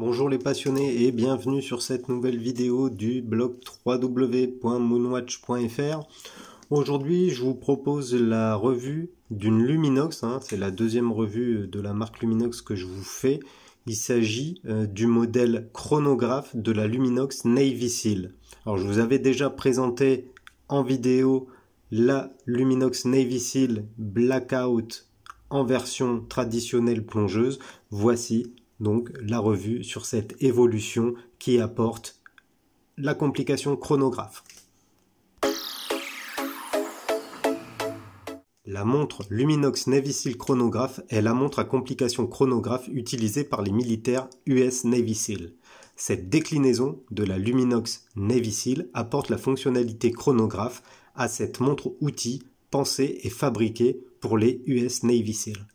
Bonjour les passionnés et bienvenue sur cette nouvelle vidéo du blog www.moonwatch.fr. Aujourd'hui, je vous propose la revue d'une Luminox. Hein. C'est la deuxième revue de la marque Luminox que je vous fais. Il s'agit euh, du modèle chronographe de la Luminox Navy Seal. Alors, je vous avais déjà présenté en vidéo la Luminox Navy Seal Blackout en version traditionnelle plongeuse. Voici donc la revue sur cette évolution qui apporte la complication chronographe. La montre Luminox Navy chronographe est la montre à complication chronographe utilisée par les militaires US Navy SEAL. Cette déclinaison de la Luminox Navy apporte la fonctionnalité chronographe à cette montre outil pensée et fabriquée pour les US Navy SEAL.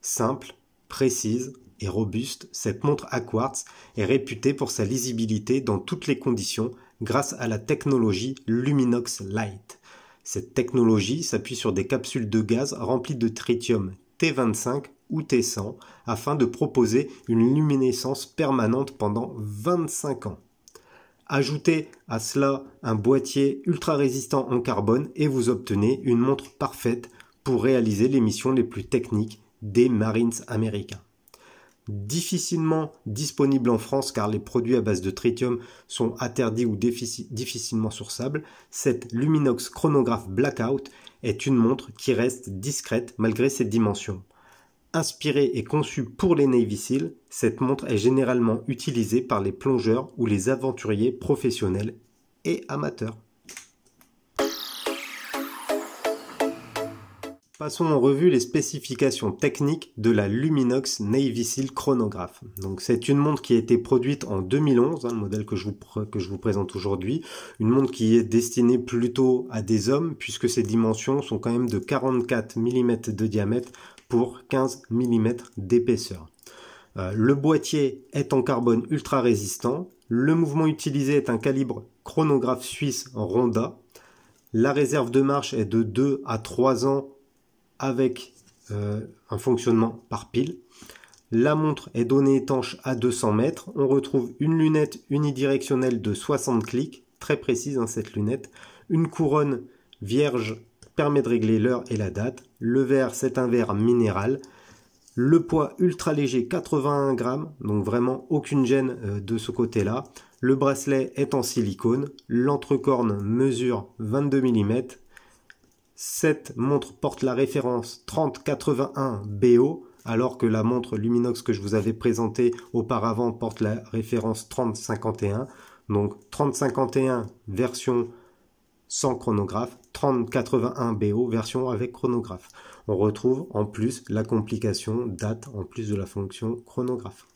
Simple, précise, robuste, cette montre à quartz est réputée pour sa lisibilité dans toutes les conditions grâce à la technologie Luminox Light. Cette technologie s'appuie sur des capsules de gaz remplies de tritium T25 ou T100 afin de proposer une luminescence permanente pendant 25 ans. Ajoutez à cela un boîtier ultra résistant en carbone et vous obtenez une montre parfaite pour réaliser les missions les plus techniques des Marines américains difficilement disponible en France car les produits à base de tritium sont interdits ou difficilement sourçables, cette Luminox chronographe Blackout est une montre qui reste discrète malgré ses dimensions. Inspirée et conçue pour les Navy Seals, cette montre est généralement utilisée par les plongeurs ou les aventuriers professionnels et amateurs. Passons en revue les spécifications techniques de la Luminox Navy Seal Chronograph. Donc c'est une montre qui a été produite en 2011, hein, le modèle que je vous, que je vous présente aujourd'hui, une montre qui est destinée plutôt à des hommes puisque ses dimensions sont quand même de 44 mm de diamètre pour 15 mm d'épaisseur. Euh, le boîtier est en carbone ultra résistant, le mouvement utilisé est un calibre chronographe suisse Ronda, la réserve de marche est de 2 à 3 ans avec euh, un fonctionnement par pile. La montre est donnée étanche à 200 mètres. On retrouve une lunette unidirectionnelle de 60 clics, très précise hein, cette lunette. Une couronne vierge permet de régler l'heure et la date. Le verre, c'est un verre minéral. Le poids ultra léger 81 grammes, donc vraiment aucune gêne euh, de ce côté-là. Le bracelet est en silicone. L'entrecorne mesure 22 mm. Cette montre porte la référence 3081 BO, alors que la montre Luminox que je vous avais présentée auparavant porte la référence 3051. Donc 3051 version sans chronographe, 3081 BO version avec chronographe. On retrouve en plus la complication date en plus de la fonction chronographe.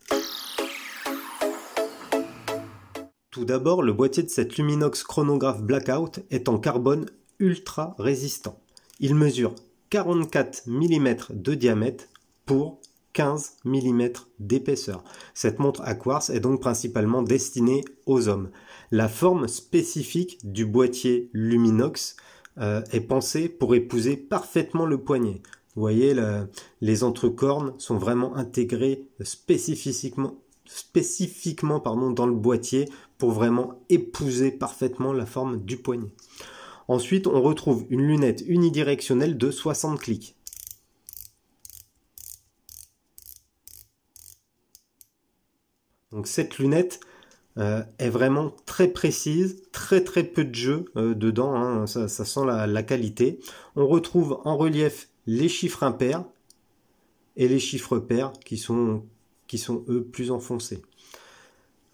Tout d'abord, le boîtier de cette Luminox chronographe Blackout est en carbone ultra résistant. Il mesure 44 mm de diamètre pour 15 mm d'épaisseur. Cette montre à quartz est donc principalement destinée aux hommes. La forme spécifique du boîtier Luminox euh, est pensée pour épouser parfaitement le poignet. Vous voyez, les entrecornes sont vraiment intégrées spécifiquement, spécifiquement pardon, dans le boîtier pour vraiment épouser parfaitement la forme du poignet. Ensuite, on retrouve une lunette unidirectionnelle de 60 clics. Donc cette lunette euh, est vraiment très précise, très très peu de jeu euh, dedans, hein. ça, sent la, la qualité. On retrouve en relief les chiffres impairs et les chiffres pairs qui sont, qui sont eux plus enfoncés.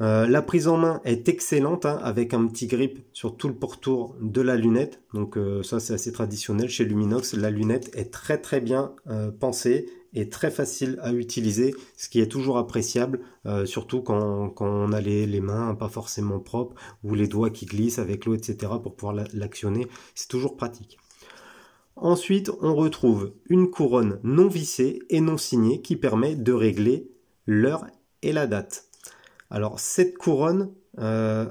Euh, la prise en main est excellente hein, avec un petit grip sur tout le pourtour de la lunette. Donc euh, ça c'est assez traditionnel chez Luminox. La lunette est très très bien euh, pensée et très facile à utiliser, ce qui est toujours appréciable, surtout quand, quand, on a les, les, mains pas forcément propres ou les doigts qui glissent avec l'eau, etc. pour pouvoir l'actionner. C'est toujours pratique. Ensuite, on retrouve une couronne non vissée et non signée qui permet de régler l'heure et la date. Alors cette couronne, euh,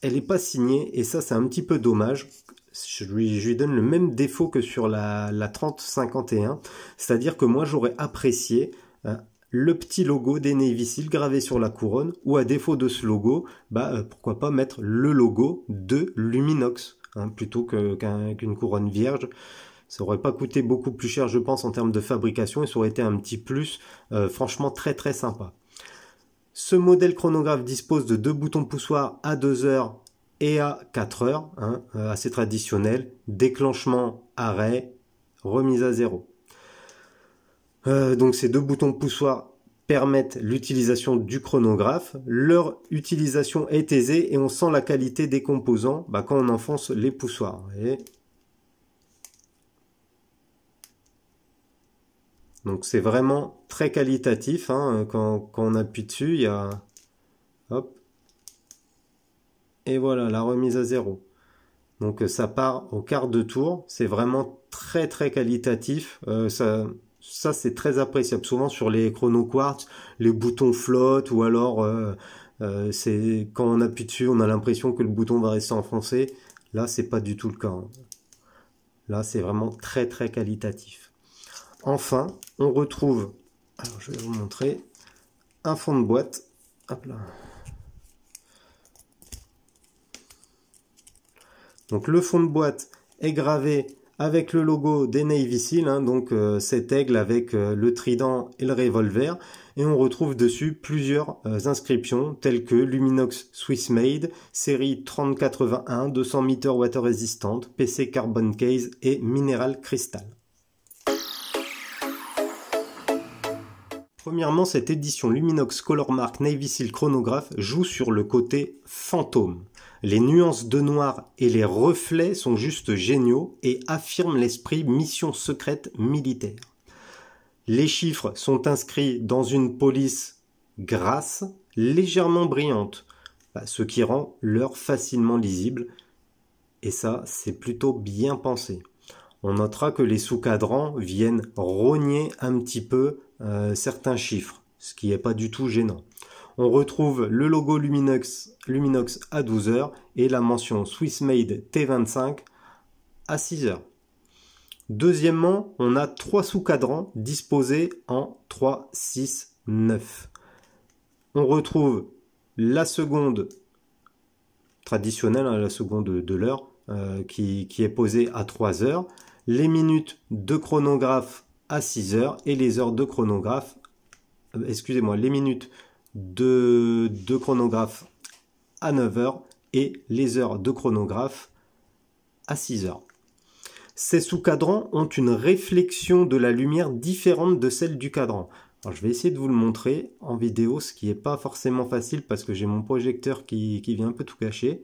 elle n'est pas signée et ça c'est un petit peu dommage. Je lui, donne le même défaut que sur la, 3051, c'est-à-dire que moi j'aurais apprécié euh, le petit logo des Navy gravé sur la couronne, ou à défaut de ce logo, bah, euh, pourquoi pas mettre le logo de Luminox, hein, plutôt qu'une couronne vierge. Ça aurait pas coûté beaucoup plus cher, je pense, en termes de fabrication, et ça aurait été un petit plus, franchement, très très sympa. Ce modèle chronographe dispose de deux boutons poussoirs à 2 heures et à 4 heures, hein, euh, assez traditionnel, déclenchement, arrêt, remise à zéro. Euh, donc ces deux boutons poussoirs permettent l'utilisation du chronographe. Leur utilisation est aisée et on sent la qualité des composants bah, quand on enfonce les poussoirs. Donc c'est vraiment très qualitatif hein, quand, on appuie dessus, il y a... Hop. Et voilà, la remise à zéro. Donc ça part au quart de tour, c'est vraiment très très qualitatif. Euh, ça, ça c'est très appréciable. Souvent sur les chrono quartz, les boutons flottent ou alors euh, euh, c'est quand on appuie dessus, on a l'impression que le bouton va rester enfoncé. Là, c'est pas du tout le cas. Hein. Là, c'est vraiment très très qualitatif. Enfin, on retrouve, alors je vais vous montrer, un fond de boîte. Donc le fond de boîte est gravé avec le logo des Navy hein, donc euh, cet aigle avec euh, le trident et le revolver, et on retrouve dessus plusieurs euh, inscriptions telles que Luminox Swiss Made, série 3081, 200 meter water résistante, PC Carbon Case et Mineral Crystal. Premièrement, cette édition Luminox Colormark Navy Seal Chronographe joue sur le côté fantôme. Les nuances de noir et les reflets sont juste géniaux et affirment l'esprit mission secrète militaire. Les chiffres sont inscrits dans une police grasse, légèrement brillante, bah, ce qui rend l'heure facilement lisible, et ça, c'est plutôt bien pensé on notera que les sous-cadrans viennent rogner un petit peu euh, certains chiffres, ce qui n'est pas du tout gênant. On retrouve le logo Luminox, à 12h et la mention Swiss Made T25 à 6h. Deuxièmement, on a trois sous-cadrans disposés en 3, 6, 9. On retrouve la seconde traditionnelle, hein, la seconde de l'heure, euh, qui, qui, est posée à 3 heures les minutes de chronographe à 6 heures et les heures de chronographe, euh, excusez-moi, les minutes de, de chronographe à 9 heures et les heures de chronographe à 6 heures. Ces sous-cadrans ont une réflexion de la lumière différente de celle du cadran. Alors, je vais essayer de vous le montrer en vidéo, ce qui n'est pas forcément facile parce que j'ai mon projecteur qui, qui, vient un peu tout cacher.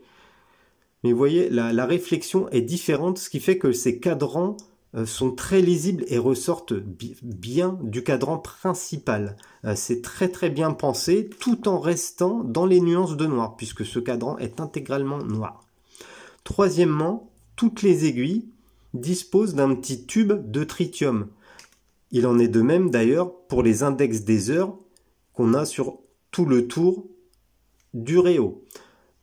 Mais vous voyez, la, réflexion est différente, ce qui fait que ces cadrans euh, sont très lisibles et ressortent bien du cadran principal. Euh, c'est très très bien pensé tout en restant dans les nuances de noir puisque ce cadran est intégralement noir. Troisièmement, toutes les aiguilles disposent d'un petit tube de tritium. Il en est de même d'ailleurs pour les index des heures qu'on a sur tout le tour du réo.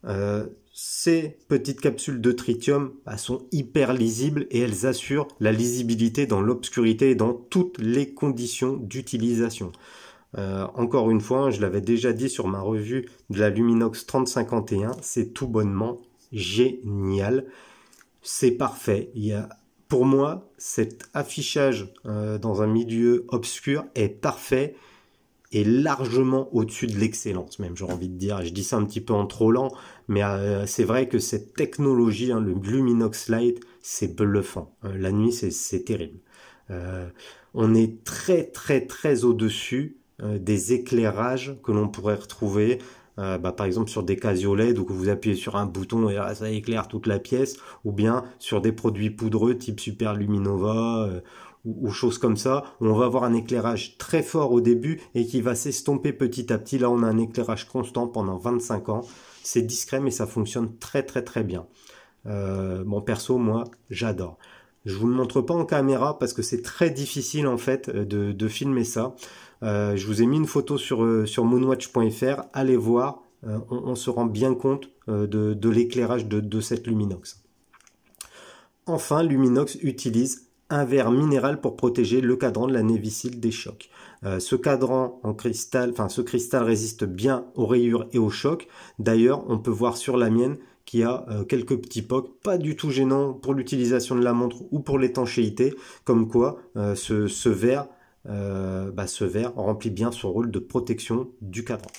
Euh, ces petites capsules de tritium bah, sont hyper lisibles et elles assurent la lisibilité dans l'obscurité et dans toutes les conditions d'utilisation. Euh, encore une fois, hein, je l'avais déjà dit sur ma revue de la Luminox 3051, c'est tout bonnement génial. C'est parfait. Il y a, pour moi, cet affichage euh, dans un milieu obscur est parfait est largement au-dessus de l'excellence, même j'ai envie de dire. Je dis ça un petit peu en trollant, mais euh, c'est vrai que cette technologie, hein, le Luminox Light, c'est bluffant. Euh, la nuit, c'est terrible. Euh, on est très très très au-dessus des éclairages que l'on pourrait retrouver. Bah, par exemple sur des Casio LED où vous appuyez sur un bouton et ah, ça éclaire toute la pièce ou bien sur des produits poudreux type Super Luminova ou, choses comme ça, on va avoir un éclairage très fort au début et qui va s'estomper petit à petit. Là, on a un éclairage constant pendant 25 ans. C'est discret, mais ça fonctionne très très très bien. Euh, bon, perso, moi, j'adore. Je vous le montre pas en caméra parce que c'est très difficile en fait euh, de, filmer ça. Euh, je vous ai mis une photo sur, euh, sur moonwatch.fr. Allez voir, on, se rend bien compte de, l'éclairage de, de cette Luminox. Enfin, Luminox utilise un verre minéral pour protéger le cadran de la névicile des chocs. Euh, ce cadran en cristal, enfin ce cristal résiste bien aux rayures et aux chocs. D'ailleurs, on peut voir sur la mienne qui a euh, quelques petits pocs, pas du tout gênants pour l'utilisation de la montre ou pour l'étanchéité, comme quoi euh, ce, verre, bah, ce verre remplit bien son rôle de protection du cadran.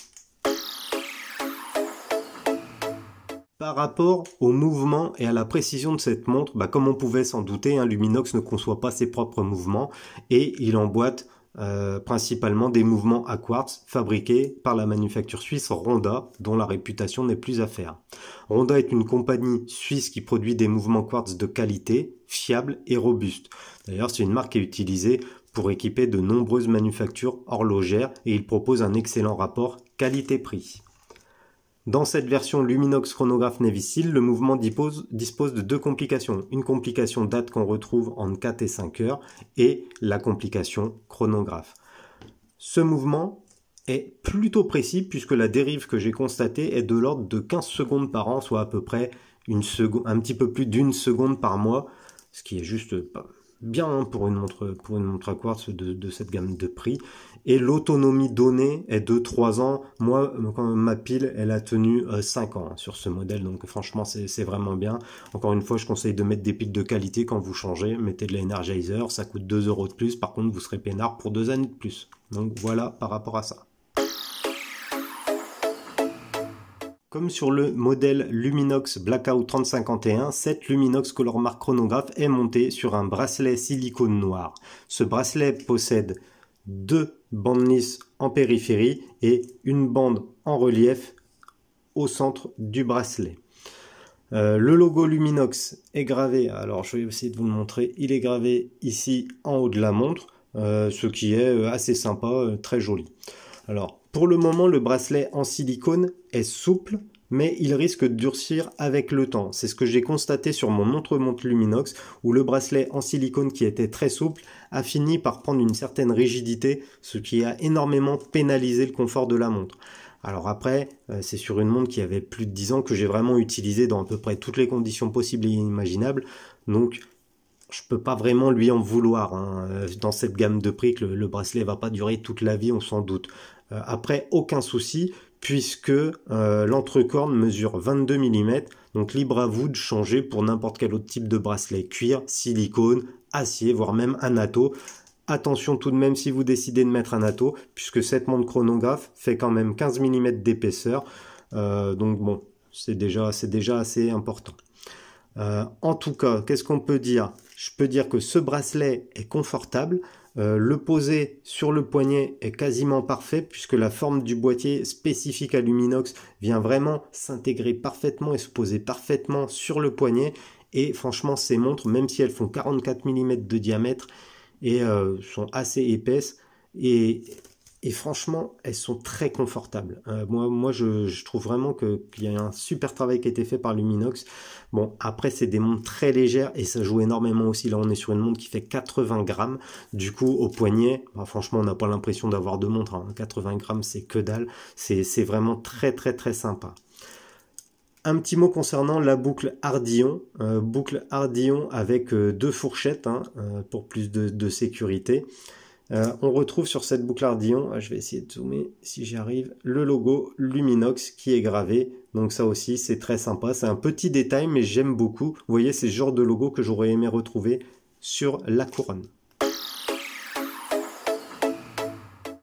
Par rapport au mouvement et à la précision de cette montre, bah, comme on pouvait s'en douter, hein, Luminox ne conçoit pas ses propres mouvements et il emboîte euh, principalement des mouvements à quartz fabriqués par la manufacture suisse Ronda, dont la réputation n'est plus à faire. Ronda est une compagnie suisse qui produit des mouvements quartz de qualité, fiables et robustes. D'ailleurs, c'est une marque qui est utilisée pour équiper de nombreuses manufactures horlogères et il propose un excellent rapport qualité-prix. Dans cette version Luminox chronographe Navisil, le mouvement dispose, de deux complications. Une complication date qu'on retrouve entre 4 et 5 heures et la complication chronographe. Ce mouvement est plutôt précis puisque la dérive que j'ai constatée est de l'ordre de 15 secondes par an, soit à peu près un petit peu plus d'une seconde par mois, ce qui est juste bien pour, une montre, pour une montre à quartz de, de cette gamme de prix. Et l'autonomie donnée est de 3 ans. Moi, quand ma pile, elle a tenu 5 euh, ans sur ce modèle. Donc franchement, c'est vraiment bien. Encore une fois, je conseille de mettre des piles de qualité quand vous changez. Mettez de l'Energizer, ça coûte 2 euros de plus. Par contre, vous serez peinard pour 2 années de plus. Donc voilà par rapport à ça. Comme sur le modèle Luminox Blackout 3051, cette Luminox Color Mark chronographe est montée sur un bracelet silicone noir. Ce bracelet possède deux bandes lisses en périphérie et une bande en relief au centre du bracelet. Euh, le logo Luminox est gravé, alors je vais essayer de vous le montrer, il est gravé ici en haut de la montre, euh, ce qui est euh, assez sympa, très joli. Alors pour le moment, le bracelet en silicone est souple, mais il risque de durcir avec le temps. C'est ce que j'ai constaté sur mon montre montre Luminox, où le bracelet en silicone qui était très souple a fini par prendre une certaine rigidité, ce qui a énormément pénalisé le confort de la montre. Alors après, euh, c'est sur une montre qui avait plus de 10 ans que j'ai vraiment utilisé dans à peu près toutes les conditions possibles et imaginables. Donc je ne peux pas vraiment lui en vouloir. Hein. Dans cette gamme de prix, que le, bracelet bracelet va pas durer toute la vie, on s'en doute. Euh, après, aucun souci, puisque euh, l'entrecorne mesure 22 mm, donc libre à vous de changer pour n'importe quel autre type de bracelet, cuir, silicone, acier, voire même un anato. Attention tout de même si vous décidez de mettre un ato, puisque cette montre chronographe fait quand même 15 mm d'épaisseur, euh, donc bon, c'est déjà, déjà assez important. en tout cas, qu'est-ce qu'on peut dire je peux dire que ce bracelet est confortable. Euh, le poser sur le poignet est quasiment parfait puisque la forme du boîtier spécifique à l'Uminox vient vraiment s'intégrer parfaitement et se poser parfaitement sur le poignet. Et franchement, ces montres, même si elles font 44 mm de diamètre et euh, sont assez épaisses, et et franchement, elles sont très confortables. Euh, moi, moi je, trouve vraiment qu'il y a un super travail qui a été fait par Luminox. Bon, après, c'est des montres très légères et ça joue énormément aussi. Là, on est sur une montre qui fait 80 grammes. Du coup, au poignet, bah, franchement, on n'a pas l'impression d'avoir deux montres. 80 grammes, c'est que dalle. C'est vraiment très, très, très sympa. Un petit mot concernant la boucle Ardillon, euh, boucle Ardillon avec euh, deux fourchettes hein, pour plus de sécurité. Euh, on retrouve sur cette boucle Ardillon, ah, je vais essayer de zoomer si j'y arrive, le logo Luminox qui est gravé. Donc ça aussi, c'est très sympa. C'est un petit détail, mais j'aime beaucoup. Vous voyez, c'est genres genre de logo que j'aurais aimé retrouver sur la couronne.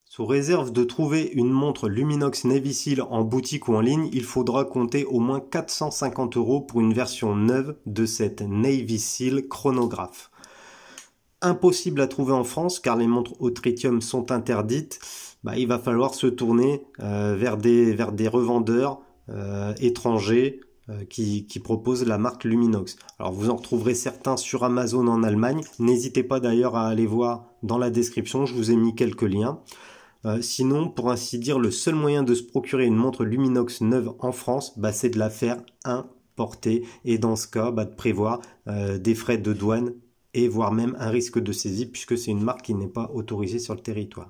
Sous réserve de trouver une montre Luminox Seal en boutique ou en ligne, il faudra compter au moins 450 euros pour une version neuve de cette Navy Seal chronographe impossible à trouver en France car les montres au tritium sont interdites, bah, il va falloir se tourner euh, vers, des, revendeurs euh, étrangers euh, qui, proposent la marque Luminox. Alors vous en retrouverez certains sur Amazon en Allemagne. N'hésitez pas d'ailleurs à aller voir dans la description, je vous ai mis quelques liens. sinon, pour ainsi dire, le seul moyen de se procurer une montre Luminox neuve en France, bah, c'est de la faire importer et dans ce cas, bah, de prévoir des frais de douane et voire même un risque de saisie puisque c'est une marque qui n'est pas autorisée sur le territoire.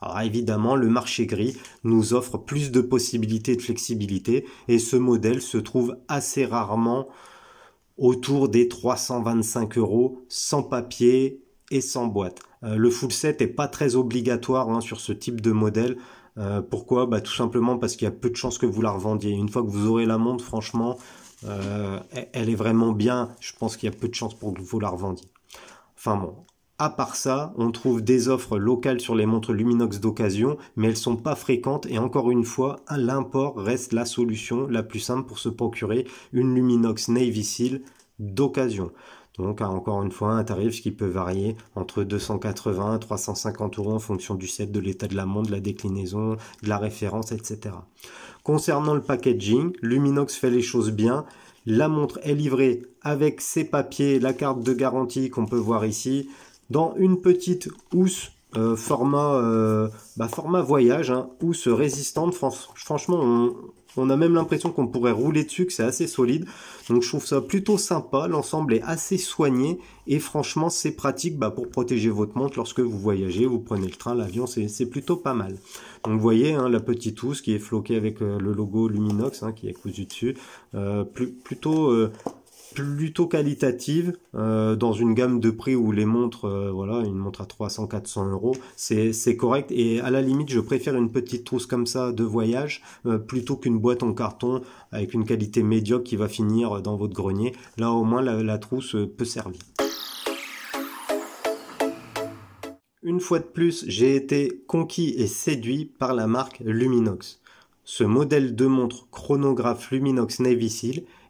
Alors évidemment, le marché gris nous offre plus de possibilités de flexibilité et ce modèle se trouve assez rarement autour des 325 euros sans papier et sans boîte. Euh, le full set n'est pas très obligatoire hein, sur ce type de modèle. Euh, pourquoi bah, Tout simplement parce qu'il y a peu de chances que vous la revendiez. Une fois que vous aurez la montre, franchement, euh, elle est vraiment bien. Je pense qu'il y a peu de chances pour que vous la revendiez. Enfin bon, à part ça, on trouve des offres locales sur les montres Luminox d'occasion, mais elles sont pas fréquentes et encore une fois, l'import reste la solution la plus simple pour se procurer une Luminox Navy Seal d'occasion. Donc encore une fois, un tarif qui peut varier entre 280 et 350 euros en fonction du set, de l'état de montre, de la déclinaison, de la référence, etc. Concernant le packaging, Luminox fait les choses bien. La montre est livrée avec ses papiers, la carte de garantie qu'on peut voir ici, dans une petite housse euh, euh, bah, format, voyage, hein, housse résistante. Franchement, on, on a même l'impression qu'on pourrait rouler dessus, que c'est assez solide. Donc je trouve ça plutôt sympa. L'ensemble est assez soigné et franchement c'est pratique bah, pour protéger votre montre lorsque vous voyagez, vous prenez le train, l'avion, c'est plutôt pas mal. Donc vous voyez hein, la petite housse qui est floquée avec euh, le logo Luminox hein, qui est cousu dessus. Euh, plutôt euh, plutôt qualitative euh, dans une gamme de prix où les montres, euh, voilà, une montre à 300, 400 euros, c'est correct. Et à la limite, je préfère une petite trousse comme ça de voyage euh, plutôt qu'une boîte en carton avec une qualité médiocre qui va finir dans votre grenier. Là, au moins, la, la trousse peut servir. Une fois de plus, j'ai été conquis et séduit par la marque Luminox. Ce modèle de montre chronographe Luminox Navy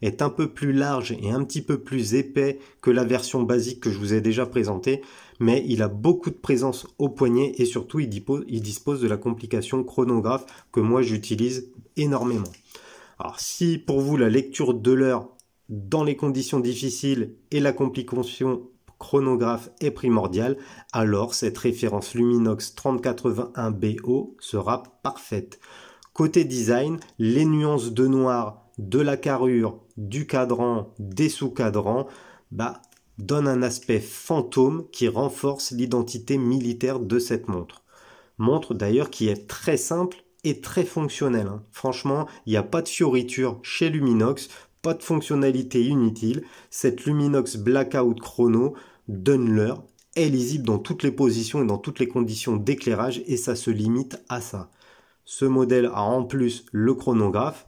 est un peu plus large et un petit peu plus épais que la version basique que je vous ai déjà présentée, mais il a beaucoup de présence au poignet et surtout il dispose, il dispose de la complication chronographe que moi j'utilise énormément. Alors si pour vous la lecture de l'heure dans les conditions difficiles et la complication chronographe est primordiale, alors cette référence Luminox 3081 BO sera parfaite. Côté design, les nuances de noir de la carrure, du cadran, des sous-cadrans, bah, donne un aspect fantôme qui renforce l'identité militaire de cette montre. Montre d'ailleurs qui est très simple et très fonctionnelle. Hein. Franchement, il n'y a pas de fioriture chez Luminox, pas de fonctionnalité inutile. Cette Luminox Blackout Chrono donne l'heure, est lisible dans toutes les positions et dans toutes les conditions d'éclairage et ça se limite à ça. Ce modèle a en plus le chronographe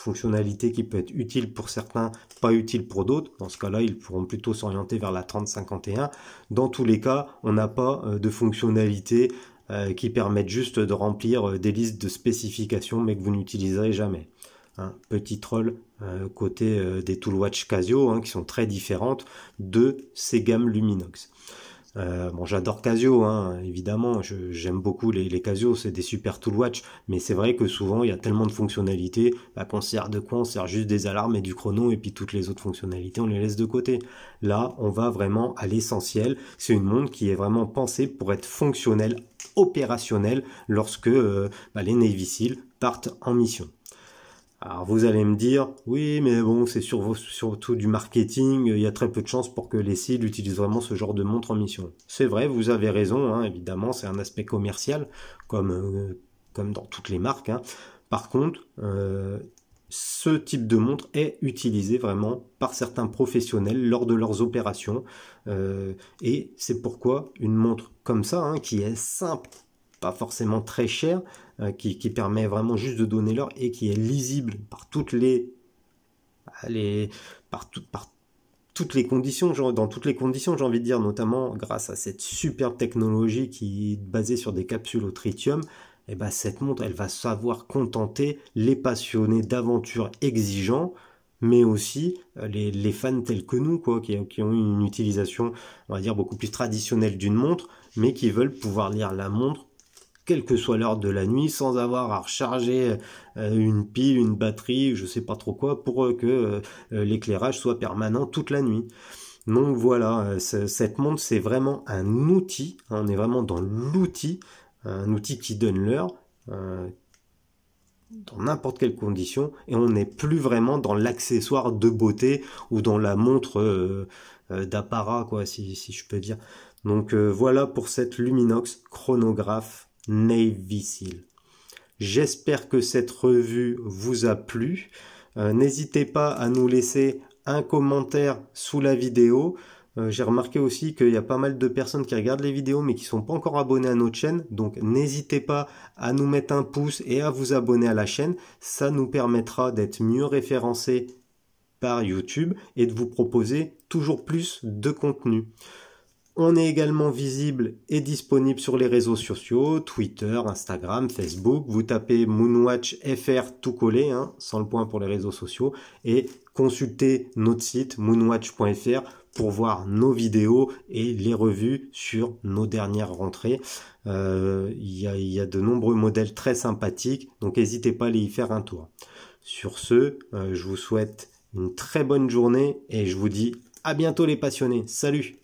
fonctionnalité qui peut être utile pour certains, pas utile pour d'autres. Dans ce cas-là, ils pourront plutôt s'orienter vers la 3051. Dans tous les cas, on n'a pas euh, de fonctionnalité euh, qui permettent juste de remplir euh, des listes de spécifications mais que vous n'utiliserez jamais. Hein, petit troll côté des Toolwatch Casio hein, qui sont très différentes de ces gammes Luminox. Euh, bon, j'adore Casio, hein, évidemment. J'aime beaucoup les, Casio, c'est des super tool watch. Mais c'est vrai que souvent, il y a tellement de fonctionnalités bah, qu'on sert de quoi On sert juste des alarmes et du chrono, et puis toutes les autres fonctionnalités, on les laisse de côté. Là, on va vraiment à l'essentiel. C'est une montre qui est vraiment pensée pour être fonctionnelle, opérationnelle, lorsque euh, bah, les Navy Seals partent en mission. Alors vous allez me dire, oui, mais bon, c'est sur, surtout du marketing, il y a très peu de chances pour que les cils utilisent vraiment ce genre de montre en mission. C'est vrai, vous avez raison, hein, évidemment, c'est un aspect commercial, comme, euh, comme dans toutes les marques. Hein. Par contre, euh, ce type de montre est utilisé vraiment par certains professionnels lors de leurs opérations. Euh, et c'est pourquoi une montre comme ça, hein, qui est simple, pas forcément très chère, euh, qui, permet vraiment juste de donner l'heure et qui est lisible par toutes les, bah, par, toutes les conditions, genre, dans toutes les conditions, j'ai envie de dire, notamment grâce à cette superbe technologie qui est basée sur des capsules au tritium, et eh ben, cette montre, elle va savoir contenter les passionnés d'aventures exigeants, mais aussi euh, les, fans tels que nous, quoi, qui, qui, ont une utilisation, on va dire, beaucoup plus traditionnelle d'une montre, mais qui veulent pouvoir lire la montre quelle que soit l'heure de la nuit, sans avoir à recharger euh, une pile, une batterie, je sais pas trop quoi, pour euh, que euh, l'éclairage soit permanent toute la nuit. Donc voilà, cette montre c'est vraiment un outil, hein, on est vraiment dans l'outil, un outil qui donne l'heure, dans n'importe quelle condition, et on n'est plus vraiment dans l'accessoire de beauté ou dans la montre d'apparat, quoi, si, je peux dire. Donc voilà pour cette Luminox chronographe J'espère que cette revue vous a plu. Euh, n'hésitez pas à nous laisser un commentaire sous la vidéo. Euh, j'ai remarqué aussi qu'il y a pas mal de personnes qui regardent les vidéos mais qui sont pas encore abonnées à notre chaîne. Donc n'hésitez pas à nous mettre un pouce et à vous abonner à la chaîne. Ça nous permettra d'être mieux référencés par YouTube et de vous proposer toujours plus de contenu. On est également visible et disponible sur les réseaux sociaux, Twitter, Instagram, Facebook. Vous tapez Moonwatch FR tout collé, hein, sans le point pour les réseaux sociaux, et consultez notre site moonwatch.fr pour voir nos vidéos et les revues sur nos dernières rentrées. Euh, il y, a, de nombreux modèles très sympathiques, donc n'hésitez pas à aller y faire un tour. Sur ce, euh, je vous souhaite une très bonne journée et je vous dis à bientôt les passionnés. Salut